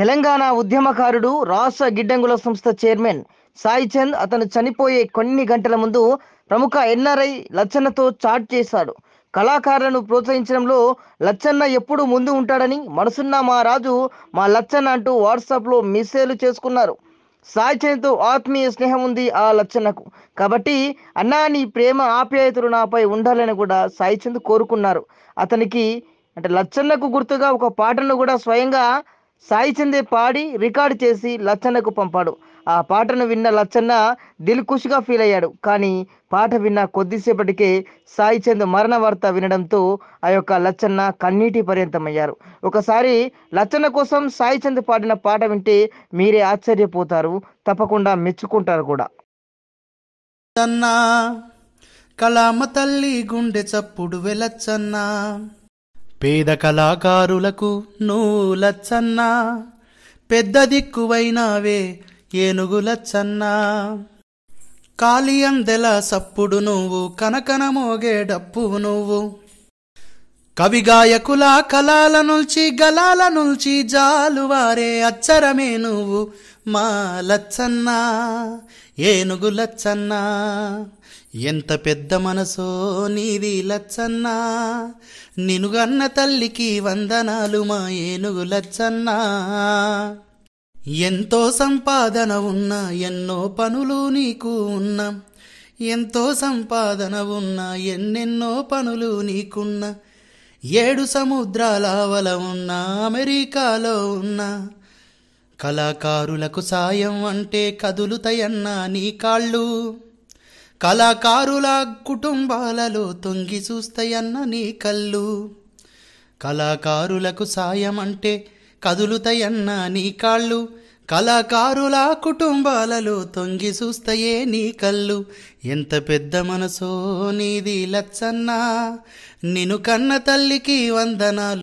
తెలంగాణ ఉద్యమకారుడు రాష్ట్ర గిడ్డంగుల సంస్థ చైర్మన్ సాయిచంద్ అతను చనిపోయే కొన్ని గంటల ముందు ప్రముఖ ఎన్ఆర్ఐ లచ్చన్నతో చాట్ చేశాడు కళాకారులను ప్రోత్సహించడంలో లచ్చన్న ఎప్పుడు ముందు ఉంటాడని మనసున్న మా రాజు మా లచ్చన్న అంటూ వాట్సాప్లో మిస్సేలు చేసుకున్నారు సాయి చంద్తో ఆత్మీయ స్నేహం ఉంది ఆ లచ్చన్నకు కాబట్టి అన్నా నీ ప్రేమ ఆప్యాయతలు నాపై ఉండాలని కూడా సాయి చంద్ కోరుకున్నారు అతనికి అంటే లచ్చన్నకు గుర్తుగా ఒక పాటను కూడా స్వయంగా సాయి చందే పాడి రికార్డు చేసి లచ్చన్నకు పంపాడు ఆ పాటను విన్న లచ్చన్న దిల్ ఖుషిగా ఫీల్ అయ్యాడు కానీ పాట విన్న కొద్దిసేపటికే సాయి చంద్ మరణ వార్త వినడంతో ఆ యొక్క లచ్చన్న కన్నీటి పర్యంతమయ్యారు ఒకసారి లచ్చన్న కోసం సాయి చంద్ పాడిన పాట వింటే మీరే ఆశ్చర్యపోతారు తప్పకుండా మెచ్చుకుంటారు కూడా కళామ తల్లి గుండె చప్పుడు వెలచ్చన్నా పేద కళాకారులకు నూలచ్చన్నా పెద్ద దిక్కువైనావే ఏనుగులచ్చన్నా కాలియందెల సప్పుడు నువ్వు కనకన మోగేడప్పు నువ్వు కవిగాయకుల కళాల నుల్చి గలాల నుల్చి జాలువారే అచ్చరమే నువ్వు మా లచ్చన్న ఏనుగు లచ్చన్న ఎంత పెద్ద మనసో నీది లచ్చన్న నినుగన్న తల్లికి వందనాలు మా ఏనుగు లచ్చన్న ఎంతో సంపాదన ఉన్న ఎన్నో పనులు నీకు ఉన్నా ఎంతో సంపాదన ఉన్న ఎన్నెన్నో పనులు నీకున్నా ఏడు సముద్రాల వల ఉన్న అమెరికాలో ఉన్నా కళాకారులకు సాయం అంటే కదులుతయన్న నీ కాళ్ళు కళాకారుల కుటుంబాలలో తొంగి చూస్తాయన్న నీ కళ్ళు కళాకారులకు సాయం అంటే కదులుతాయన్న నీ కాళ్ళు కళాకారుల కుటుంబాలలో తొంగి చూస్తాయే నీ కళ్ళు ఎంత పెద్ద మనసో నీది లచ్చన్నా నిను కన్న తల్లికి వందనాలు